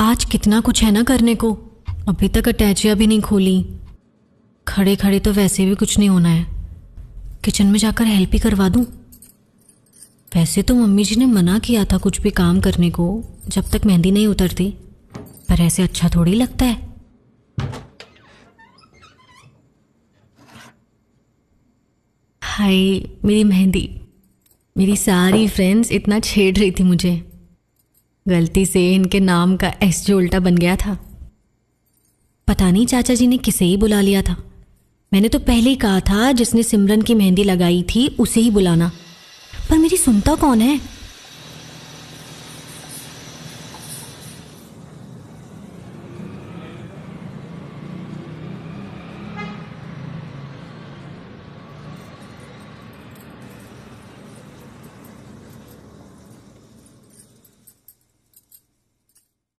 आज कितना कुछ है ना करने को अभी तक अटैचिया भी नहीं खोली खड़े खड़े तो वैसे भी कुछ नहीं होना है किचन में जाकर हेल्प ही करवा दूँ वैसे तो मम्मी जी ने मना किया था कुछ भी काम करने को जब तक मेहंदी नहीं उतरती पर ऐसे अच्छा थोड़ी लगता है हाय मेरी मेहंदी मेरी सारी फ्रेंड्स इतना छेड़ रही थी मुझे गलती से इनके नाम का एस जो उल्टा बन गया था पता नहीं चाचा जी ने किसे ही बुला लिया था मैंने तो पहले ही कहा था जिसने सिमरन की मेहंदी लगाई थी उसे ही बुलाना पर मेरी सुनता कौन है